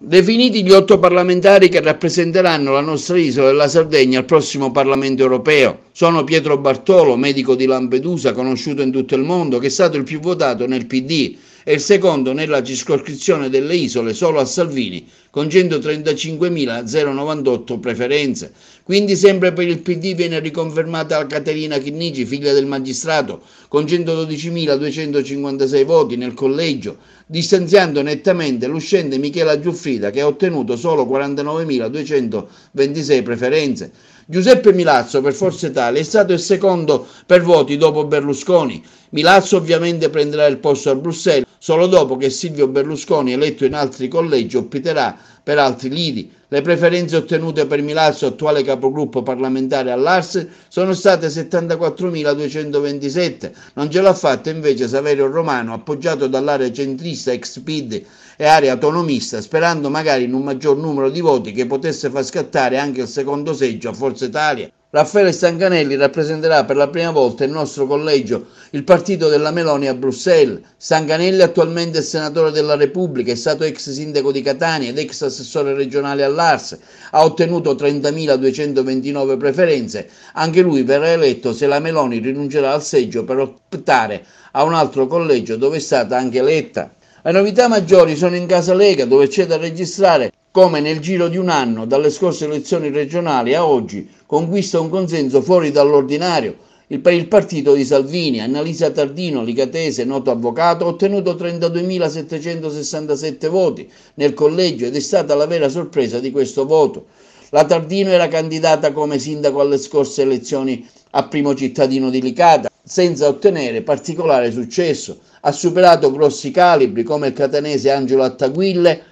Definiti gli otto parlamentari che rappresenteranno la nostra isola e la Sardegna al prossimo Parlamento europeo, sono Pietro Bartolo, medico di Lampedusa, conosciuto in tutto il mondo, che è stato il più votato nel PD, e il secondo nella circoscrizione delle isole solo a Salvini con 135.098 preferenze. Quindi sempre per il PD viene riconfermata Caterina Chinnici, figlia del magistrato, con 112.256 voti nel collegio, distanziando nettamente l'uscente Michela Giuffrida che ha ottenuto solo 49.226 preferenze. Giuseppe Milazzo, per Forza Italia, è stato il secondo per voti dopo Berlusconi. Milazzo ovviamente prenderà il posto a Bruxelles solo dopo che Silvio Berlusconi, eletto in altri collegi, opterà per altri lidi. Le preferenze ottenute per Milazzo, attuale capogruppo parlamentare all'Ars, sono state 74.227. Non ce l'ha fatta invece Saverio Romano, appoggiato dall'area centrista ex PID e area autonomista, sperando magari in un maggior numero di voti che potesse far scattare anche il secondo seggio a Forza Italia. Raffaele Stancanelli rappresenterà per la prima volta il nostro collegio, il partito della Meloni a Bruxelles. Stancanelli attualmente senatore della Repubblica, è stato ex sindaco di Catania ed ex assessore regionale all'Ars, ha ottenuto 30.229 preferenze. Anche lui verrà eletto se la Meloni rinuncerà al seggio per optare a un altro collegio dove è stata anche eletta. Le novità maggiori sono in casa Lega, dove c'è da registrare come nel giro di un anno, dalle scorse elezioni regionali a oggi, conquista un consenso fuori dall'ordinario per il partito di Salvini. Annalisa Tardino, licatese, noto avvocato, ha ottenuto 32.767 voti nel collegio ed è stata la vera sorpresa di questo voto. La Tardino era candidata come sindaco alle scorse elezioni a primo cittadino di Licata, senza ottenere particolare successo. Ha superato grossi calibri come il catanese Angelo Attaguille.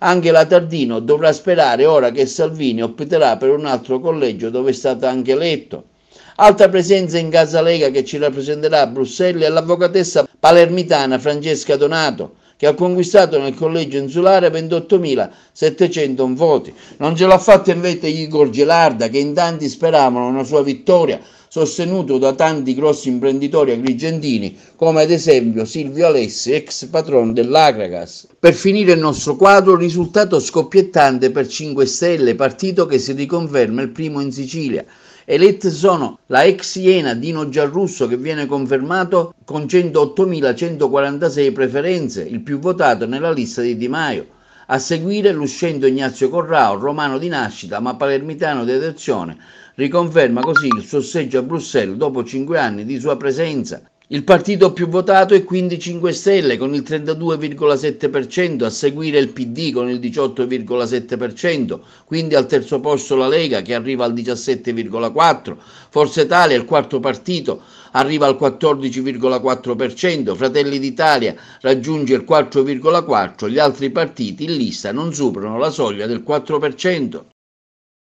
Anche la Tardino dovrà sperare ora che Salvini opterà per un altro collegio dove è stato anche eletto. Altra presenza in Casa Lega che ci rappresenterà a Bruxelles è l'avvocatessa palermitana Francesca Donato, che ha conquistato nel collegio insulare 28.701 voti. Non ce l'ha fatta invece Igor Gelarda, che in tanti speravano una sua vittoria, sostenuto da tanti grossi imprenditori agrigentini, come ad esempio Silvio Alessi, ex patrono dell'Agragas. Per finire il nostro quadro, risultato scoppiettante per 5 Stelle, partito che si riconferma il primo in Sicilia. Elette sono la ex Iena Dino Giarrusso che viene confermato con 108.146 preferenze, il più votato nella lista di Di Maio. A seguire l'uscendo Ignazio Corrao, romano di nascita ma palermitano di adozione, riconferma così il suo seggio a Bruxelles dopo cinque anni di sua presenza il partito più votato è quindi 5 Stelle con il 32,7%, a seguire il PD con il 18,7%, quindi al terzo posto la Lega che arriva al 17,4%, Forza Italia il quarto partito arriva al 14,4%, Fratelli d'Italia raggiunge il 4,4%, gli altri partiti in lista non superano la soglia del 4%.